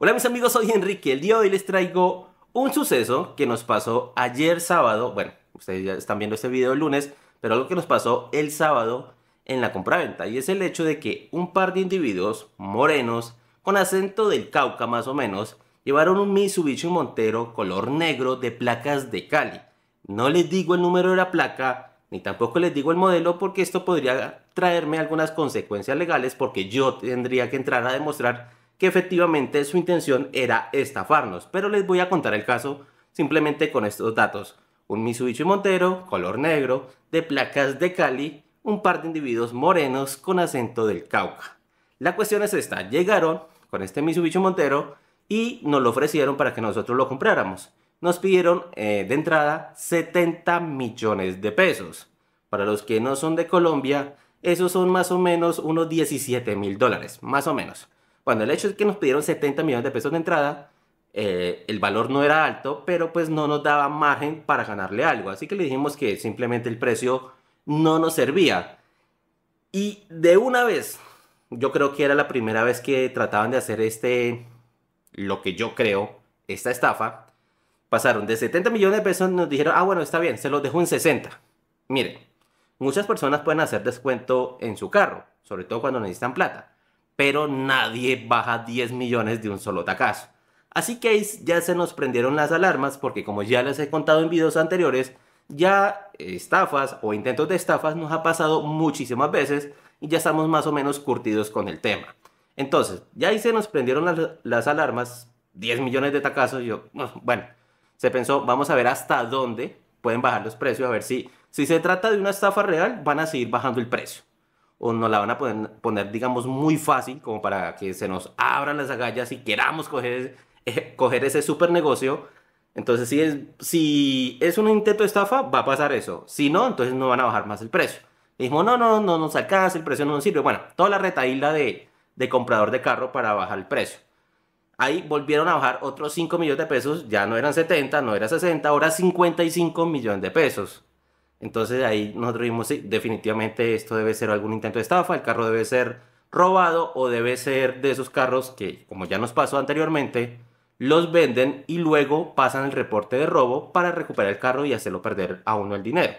Hola mis amigos, soy Enrique. El día de hoy les traigo un suceso que nos pasó ayer sábado. Bueno, ustedes ya están viendo este video el lunes, pero algo que nos pasó el sábado en la compraventa. Y es el hecho de que un par de individuos morenos, con acento del Cauca más o menos, llevaron un Mitsubishi Montero color negro de placas de Cali. No les digo el número de la placa, ni tampoco les digo el modelo, porque esto podría traerme algunas consecuencias legales, porque yo tendría que entrar a demostrar que efectivamente su intención era estafarnos, pero les voy a contar el caso simplemente con estos datos. Un Mitsubishi Montero, color negro, de placas de Cali, un par de individuos morenos con acento del Cauca. La cuestión es esta, llegaron con este Mitsubishi Montero y nos lo ofrecieron para que nosotros lo compráramos. Nos pidieron eh, de entrada 70 millones de pesos. Para los que no son de Colombia, esos son más o menos unos 17 mil dólares, más o menos. Cuando el hecho es que nos pidieron 70 millones de pesos de entrada, eh, el valor no era alto, pero pues no nos daba margen para ganarle algo, así que le dijimos que simplemente el precio no nos servía. Y de una vez, yo creo que era la primera vez que trataban de hacer este, lo que yo creo, esta estafa, pasaron de 70 millones de pesos, nos dijeron, ah, bueno, está bien, se los dejo en 60. Miren, muchas personas pueden hacer descuento en su carro, sobre todo cuando necesitan plata pero nadie baja 10 millones de un solo tacazo. Así que ya se nos prendieron las alarmas porque como ya les he contado en videos anteriores, ya estafas o intentos de estafas nos ha pasado muchísimas veces y ya estamos más o menos curtidos con el tema. Entonces, ya ahí se nos prendieron las, alarmas, 10 millones de tacazos, yo, bueno, se pensó, vamos a ver hasta dónde pueden bajar los precios, a ver si, si se trata de una estafa real, van a seguir bajando el precio o nos la van a poner, poner, digamos, muy fácil, como para que se nos abran las agallas y queramos coger, eh, coger ese super negocio. Entonces, si es, si es un intento de estafa, va a pasar eso. Si no, entonces no van a bajar más el precio. Dijimos, no, no, no nos alcanza, el precio no nos sirve. Bueno, toda la retaíla de, de comprador de carro para bajar el precio. Ahí volvieron a bajar otros 5 millones de pesos, ya no eran 70, no era 60, ahora 55 millones de pesos. Entonces ahí nosotros dijimos, sí, definitivamente esto debe ser algún intento de estafa, el carro debe ser robado o debe ser de esos carros que, como ya nos pasó anteriormente, los venden y luego pasan el reporte de robo para recuperar el carro y hacerlo perder a uno el dinero.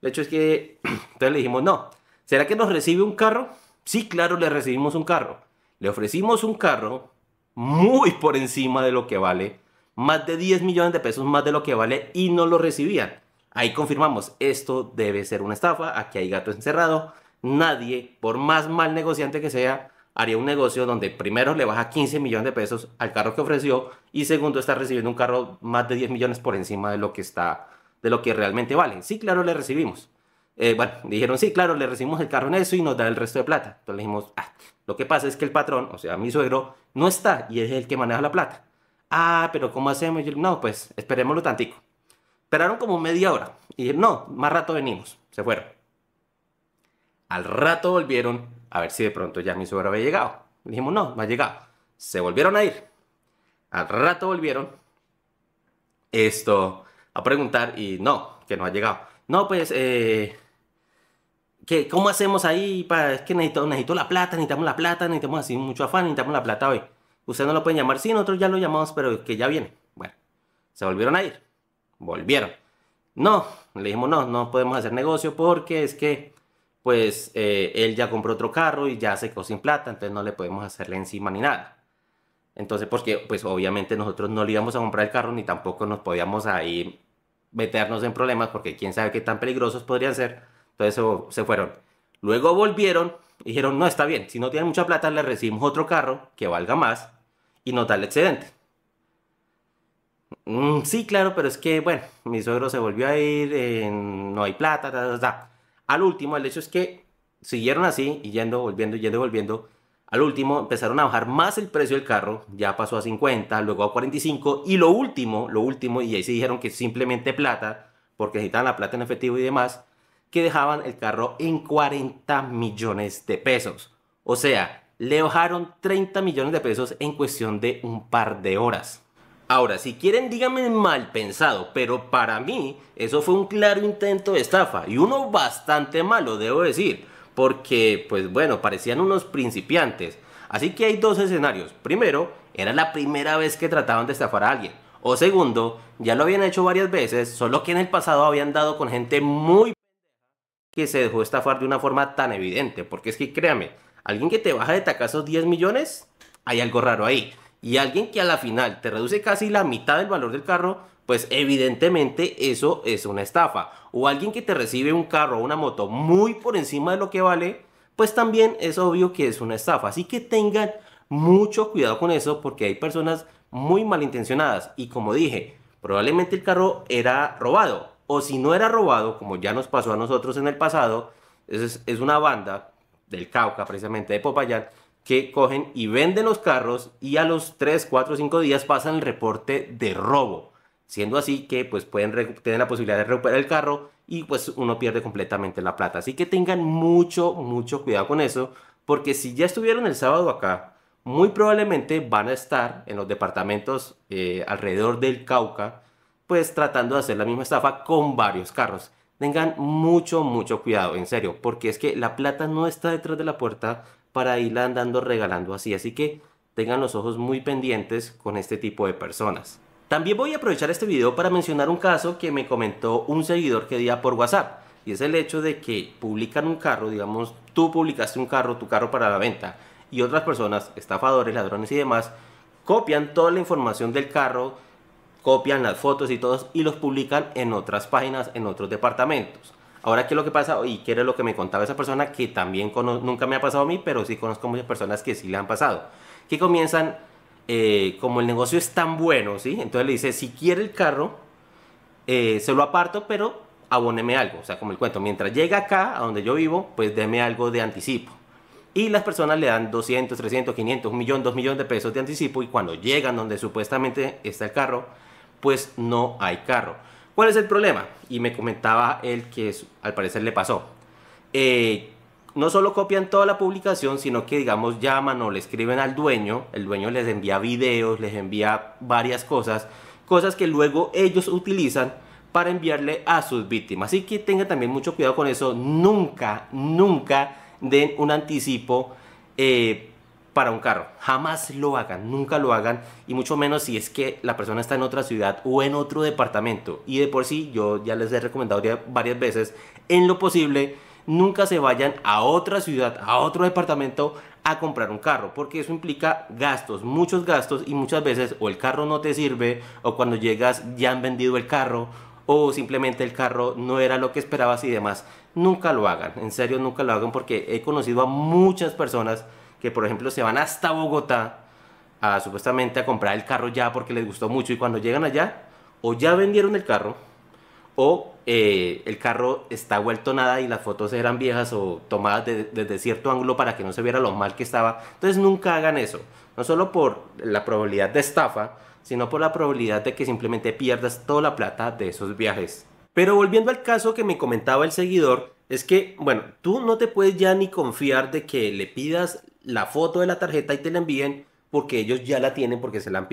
De hecho es que entonces le dijimos, no, ¿será que nos recibe un carro? Sí, claro, le recibimos un carro. Le ofrecimos un carro muy por encima de lo que vale, más de 10 millones de pesos más de lo que vale y no lo recibían. Ahí confirmamos, esto debe ser una estafa, aquí hay gato encerrado. Nadie, por más mal negociante que sea, haría un negocio donde primero le baja 15 millones de pesos al carro que ofreció y segundo está recibiendo un carro más de 10 millones por encima de lo que está de lo que realmente vale. Sí, claro, le recibimos. Eh, bueno, dijeron, sí, claro, le recibimos el carro en eso y nos da el resto de plata. Entonces le dijimos, ah, lo que pasa es que el patrón, o sea, mi suegro, no está y es el que maneja la plata. Ah, pero ¿cómo hacemos? no, pues esperémoslo tantico. Esperaron como media hora y no, más rato venimos. Se fueron. Al rato volvieron a ver si de pronto ya mi suegro había llegado. Dijimos, no, no ha llegado. Se volvieron a ir. Al rato volvieron esto a preguntar y no, que no ha llegado. No, pues, eh, ¿cómo hacemos ahí? Para, es que necesito, la plata, necesitamos la plata, necesitamos así mucho afán, necesitamos la plata hoy. Ustedes no lo pueden llamar, sí, nosotros ya lo llamamos, pero que ya viene. Bueno, se volvieron a ir volvieron. No, le dijimos, no, no podemos hacer negocio porque es que, pues, eh, él ya compró otro carro y ya se quedó sin plata, entonces no le podemos hacerle encima ni nada. Entonces, porque, pues, obviamente nosotros no le íbamos a comprar el carro ni tampoco nos podíamos ahí meternos en problemas porque quién sabe qué tan peligrosos podrían ser. Entonces se, fueron. Luego volvieron y dijeron, no, está bien, si no tienen mucha plata le recibimos otro carro que valga más y no tal el excedente. Mm, sí, claro, pero es que, bueno, mi suegro se volvió a ir, eh, no hay plata, ta, ta, Al último, el hecho es que siguieron así, yendo, volviendo, yendo, volviendo. Al último empezaron a bajar más el precio del carro, ya pasó a 50, luego a 45 y lo último, lo último, y ahí se dijeron que simplemente plata, porque necesitaban la plata en efectivo y demás, que dejaban el carro en 40 millones de pesos. O sea, le bajaron 30 millones de pesos en cuestión de un par de horas. Ahora, si quieren, díganme mal pensado, pero para mí eso fue un claro intento de estafa y uno bastante malo, debo decir, porque, pues bueno, parecían unos principiantes. Así que hay dos escenarios. Primero, era la primera vez que trataban de estafar a alguien. O segundo, ya lo habían hecho varias veces, solo que en el pasado habían dado con gente muy que se dejó estafar de una forma tan evidente. Porque es que créame, alguien que te baja de esos 10 millones, hay algo raro ahí y alguien que a la final te reduce casi la mitad del valor del carro, pues evidentemente eso es una estafa. O alguien que te recibe un carro o una moto muy por encima de lo que vale, pues también es obvio que es una estafa. Así que tengan mucho cuidado con eso porque hay personas muy malintencionadas y como dije, probablemente el carro era robado. O si no era robado, como ya nos pasó a nosotros en el pasado, es, es una banda del Cauca, precisamente de Popayán, que cogen y venden los carros y a los 3, 4, 5 días pasan el reporte de robo. Siendo así que pues pueden tener la posibilidad de recuperar el carro y pues uno pierde completamente la plata. Así que tengan mucho, mucho cuidado con eso porque si ya estuvieron el sábado acá, muy probablemente van a estar en los departamentos eh, alrededor del Cauca pues tratando de hacer la misma estafa con varios carros tengan mucho, mucho cuidado, en serio, porque es que la plata no está detrás de la puerta, para irla andando regalando así. Así que tengan los ojos muy pendientes con este tipo de personas. También voy a aprovechar este video para mencionar un caso que me comentó un seguidor que día por WhatsApp. Y es el hecho de que publican un carro, digamos, tú publicaste un carro, tu carro para la venta, y otras personas, estafadores, ladrones y demás, copian toda la información del carro, copian las fotos y todo, y los publican en otras páginas, en otros departamentos. Ahora, ¿qué es lo que pasa? Y qué era lo que me contaba esa persona que también nunca me ha pasado a mí, pero sí conozco muchas personas que sí le han pasado. Que comienzan, eh, como el negocio es tan bueno, ¿sí? Entonces le dice, si quiere el carro, eh, se lo aparto, pero abóneme algo. O sea, como el cuento, mientras llega acá, a donde yo vivo, pues deme algo de anticipo. Y las personas le dan 200, 300, 500, 1 millón, 2 millones de pesos de anticipo y cuando llegan donde supuestamente está el carro, pues no hay carro. ¿Cuál es el problema? Y me comentaba el que al parecer le pasó. Eh, no solo copian toda la publicación, sino que digamos llaman o le escriben al dueño, el dueño les envía videos, les envía varias cosas, cosas que luego ellos utilizan para enviarle a sus víctimas. Así que tengan también mucho cuidado con eso, nunca, nunca den un anticipo eh, para un carro. Jamás lo hagan, nunca lo hagan y mucho menos si es que la persona está en otra ciudad o en otro departamento. Y de por sí, yo ya les he recomendado varias veces, en lo posible, nunca se vayan a otra ciudad, a otro departamento a comprar un carro, porque eso implica gastos, muchos gastos y muchas veces o el carro no te sirve o cuando llegas ya han vendido el carro o simplemente el carro no era lo que esperabas y demás. Nunca lo hagan, en serio nunca lo hagan porque he conocido a muchas personas que por ejemplo se van hasta Bogotá a supuestamente a comprar el carro ya porque les gustó mucho y cuando llegan allá o ya vendieron el carro o eh, el carro está vuelto nada y las fotos eran viejas o tomadas desde cierto ángulo para que no se viera lo mal que estaba. Entonces nunca hagan eso, no solo por la probabilidad de estafa, sino por la probabilidad de que simplemente pierdas toda la plata de esos viajes. Pero volviendo al caso que me comentaba el seguidor, es que, bueno, tú no te puedes ya ni confiar de que le pidas la foto de la tarjeta y te la envíen porque ellos ya la tienen porque se la han,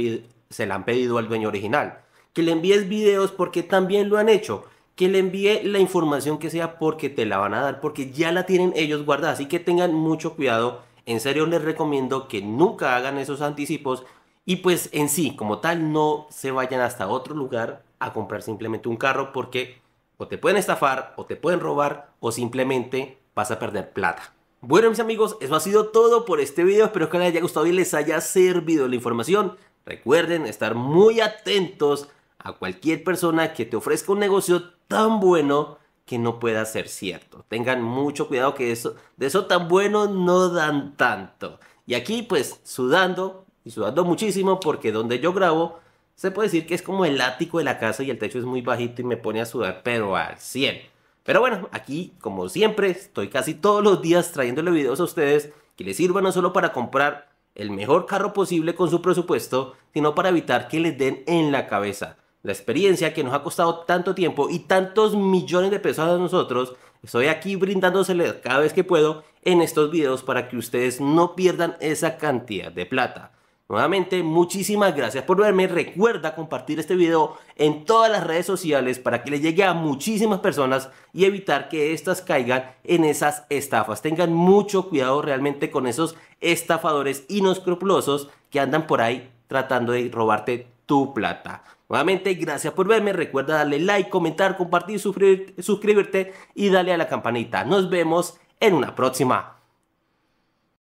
se la han pedido al dueño original. Que le envíes videos porque también lo han hecho. Que le envíe la información que sea porque te la van a dar, porque ya la tienen ellos guardada. Así que tengan mucho cuidado. En serio les recomiendo que nunca hagan esos anticipos y pues en sí, como tal, no se vayan hasta otro lugar a comprar simplemente un carro porque o te pueden estafar o te pueden robar o simplemente vas a perder plata. Bueno mis amigos, eso ha sido todo por este video, espero que les haya gustado y les haya servido la información. Recuerden estar muy atentos a cualquier persona que te ofrezca un negocio tan bueno que no pueda ser cierto. Tengan mucho cuidado que eso, de eso tan bueno no dan tanto. Y aquí pues sudando y sudando muchísimo porque donde yo grabo se puede decir que es como el ático de la casa y el techo es muy bajito y me pone a sudar pero al 100. Pero bueno, aquí, como siempre, estoy casi todos los días trayéndole videos a ustedes que les sirvan no solo para comprar el mejor carro posible con su presupuesto, sino para evitar que les den en la cabeza. La experiencia que nos ha costado tanto tiempo y tantos millones de pesos a nosotros, estoy aquí brindándosele cada vez que puedo en estos videos para que ustedes no pierdan esa cantidad de plata. Nuevamente, muchísimas gracias por verme. Recuerda compartir este video en todas las redes sociales para que le llegue a muchísimas personas y evitar que éstas caigan en esas estafas. Tengan mucho cuidado realmente con esos estafadores inescrupulosos que andan por ahí tratando de robarte tu plata. Nuevamente, gracias por verme. Recuerda darle like, comentar, compartir, suscribirte y darle a la campanita. Nos vemos en una próxima.